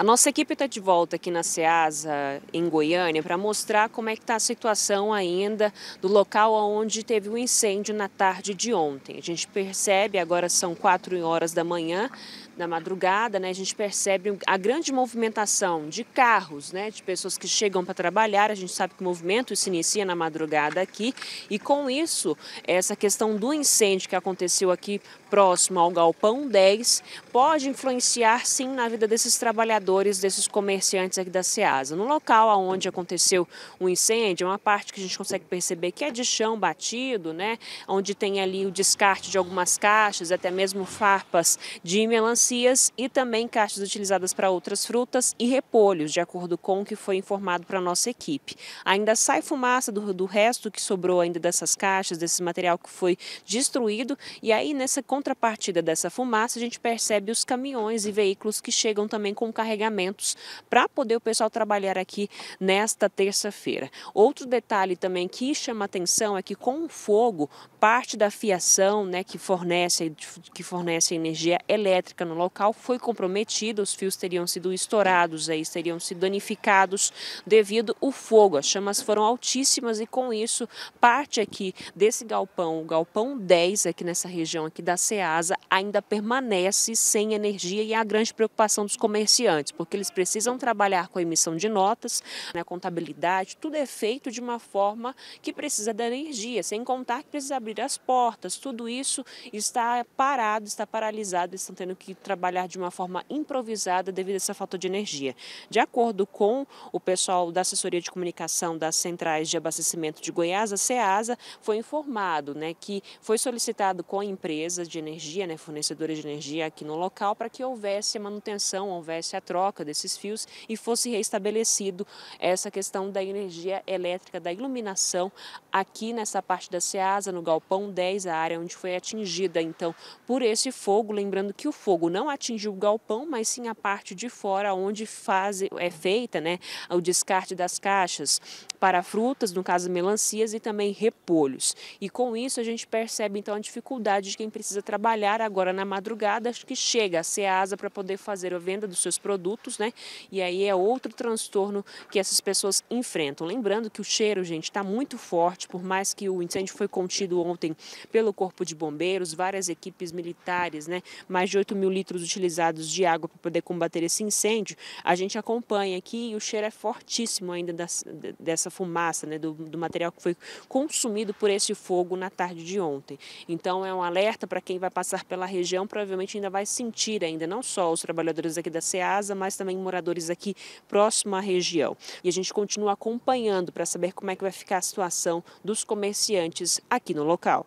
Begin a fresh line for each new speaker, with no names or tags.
A nossa equipe está de volta aqui na SEASA, em Goiânia, para mostrar como é que está a situação ainda do local onde teve o um incêndio na tarde de ontem. A gente percebe, agora são 4 horas da manhã, na madrugada, né, a gente percebe a grande movimentação de carros, né, de pessoas que chegam para trabalhar. A gente sabe que o movimento se inicia na madrugada aqui e com isso, essa questão do incêndio que aconteceu aqui próximo ao galpão 10 pode influenciar sim na vida desses trabalhadores desses comerciantes aqui da Ceasa. No local onde aconteceu o um incêndio, é uma parte que a gente consegue perceber que é de chão batido, né? Onde tem ali o descarte de algumas caixas, até mesmo farpas de melancias e também caixas utilizadas para outras frutas e repolhos, de acordo com o que foi informado para a nossa equipe. Ainda sai fumaça do, do resto que sobrou ainda dessas caixas, desse material que foi destruído, e aí nessa contrapartida dessa fumaça a gente percebe os caminhões e veículos que chegam também com carregamento carregamentos para poder o pessoal trabalhar aqui nesta terça-feira. Outro detalhe também que chama atenção é que com o fogo, parte da fiação né, que, fornece, que fornece energia elétrica no local foi comprometida, os fios teriam sido estourados, aí, teriam sido danificados devido ao fogo. As chamas foram altíssimas e com isso parte aqui desse galpão, o galpão 10 aqui nessa região aqui da Ceasa, ainda permanece sem energia e é a grande preocupação dos comerciantes porque eles precisam trabalhar com a emissão de notas, né, contabilidade, tudo é feito de uma forma que precisa da energia, sem contar que precisa abrir as portas, tudo isso está parado, está paralisado, estão tendo que trabalhar de uma forma improvisada devido a essa falta de energia. De acordo com o pessoal da assessoria de comunicação das centrais de abastecimento de Goiás, a CEASA, foi informado né, que foi solicitado com empresas de energia, né, fornecedoras de energia aqui no local, para que houvesse manutenção, houvesse atraso troca desses fios e fosse reestabelecido essa questão da energia elétrica, da iluminação aqui nessa parte da Ceasa, no galpão 10, a área onde foi atingida então por esse fogo, lembrando que o fogo não atingiu o galpão, mas sim a parte de fora onde faz, é feita né, o descarte das caixas para frutas, no caso melancias e também repolhos. E com isso a gente percebe então a dificuldade de quem precisa trabalhar agora na madrugada, que chega a Ceasa para poder fazer a venda dos seus produtos, né? E aí é outro transtorno que essas pessoas enfrentam. Lembrando que o cheiro, gente, está muito forte, por mais que o incêndio foi contido ontem pelo Corpo de Bombeiros, várias equipes militares, né? Mais de 8 mil litros utilizados de água para poder combater esse incêndio. A gente acompanha aqui e o cheiro é fortíssimo ainda das, dessa fumaça, né, do, do material que foi consumido por esse fogo na tarde de ontem. Então é um alerta para quem vai passar pela região, provavelmente ainda vai sentir ainda, não só os trabalhadores aqui da SEASA, mas também moradores aqui próximo à região. E a gente continua acompanhando para saber como é que vai ficar a situação dos comerciantes aqui no local.